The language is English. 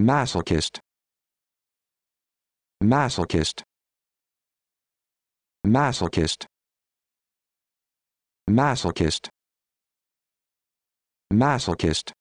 masochist masochist masochist masochist masochist